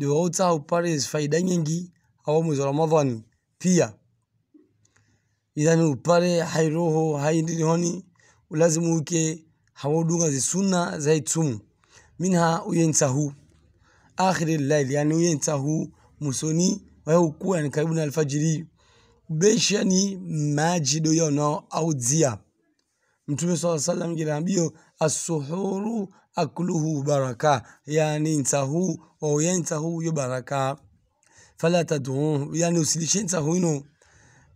Dewauta huparis faida nyingi hawa mwezi wa Ramadhani. Pia idhani upare hairoho haindinihoni ulazimu uke hawaudunga zisuna za minha uyensahu akhiri laili yani uyensahu musoni wayaukuwa ni karibu na alfajiri beshani ni maji au audzia mtume wasallam salam jiraambio asuhuru akluhu baraka yani nsahu wauya oh, nsahu yo baraka fala tadu yani usilishe nsahu ino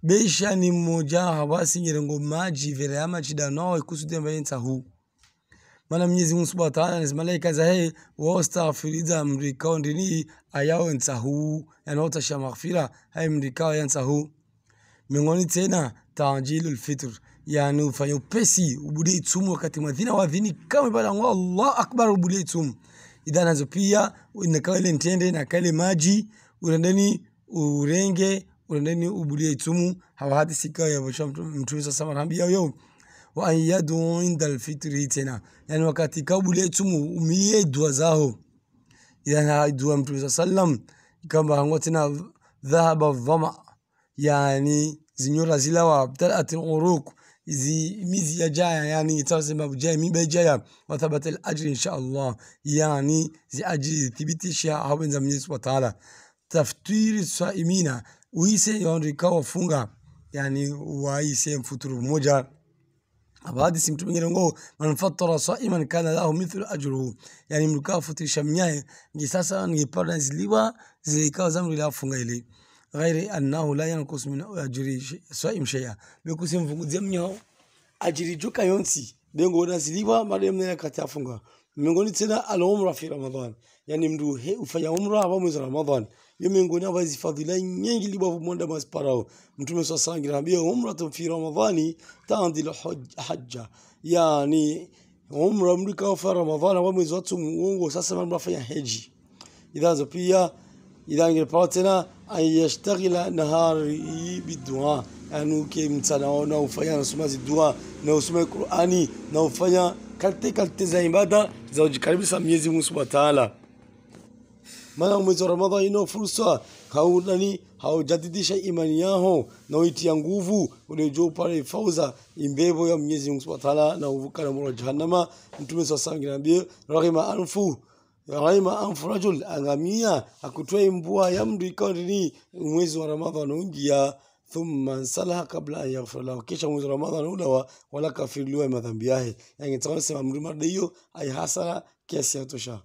besha ni mmoja hawasi ngo maji vere ama chidanoe kusudembaye nsahu maana Mwenyezi Mungu Subhanahu wa Ta'ala anasema malaika za hey wastafiriza mrikao ndini ayao nsahu wata shamaghfira hay mrikao ya nsahu mingoni tena tanjilul fitr yani ufanye upesi ubudie tsumu wakati mwadhina wadhini kama ibada ngo Allah akbar ubudie tsumu idha nazo pia inakaa ile ntende na kale maji unaendeni urenge unaendeni ubudie tsumu hawa hadithi kwa ya bosha mtu sasa anambia yo wa an yadu inda alfitri tena yani wakati kabudie tsumu umie dua zao idha dua mtu mtume sallam kama ngo tena dhahaba dhama yani zinyora zilawa btalat uruku mizi yajayo yani itasema jamii bejayo wathabata al-ajri inshaallah yani zi ajiri thibitisha hawenza Mwenyezi wa Ta'ala taftiri saimina uise waandika wafunga yani waise mfuturu mmoja abadi simtu mwingine ngo man fatara saiman kana lahu mithlu ajruhu yani mkafutirisha mnyaye ngisasa ngipata ziliwa zilikawa zamri la funga ile ghairi annahu la yankus min ajri saim shay'a bikusim mvunguzia mnyao ajri juka yonsi dengo na odaziliwa madem nena katafunga miongoni tena al umra fi ramadan yani mdu he ufanya umra wa mwezi ramadan yo miongoni wa fadhila nyingi libavu mwanda masparao mtume swalla alayhi wasallam anambia umra tu fi ramadhani taandil hajja yani umra mndu kafa ramadan wa mwezi watu muongo sasa mbona fanya heji idhazo pia إذا ينقل أن يشتغل نهاري بالدعاء yani uke mchana wao naofanya nasoma dua naosoma Qur'ani naofanya katika katika za ibada za kujikaribisha Mwenyezi Mungu Subhanahu Taala. Maana mwezi wa Ramadhani ina fursa haudani haujadidisha imani yao na uitia nguvu unajua pale fauza imbebo ya Mwenyezi Mungu Subhanahu Taala na uvuka na moto jahannama. Mtume swalla Allahu Raima anfu rajul angamia akutwai mbua ya mndu ikawa ni mwezi wa ramadhan ungia thumma nsalaha kabla an yaghfir lahu, kisha mwezi wa ramadhan wa wala kafiriliwa madhambi yahe yangetsakanasema mrimada hiyo aihasara kiasi yatosha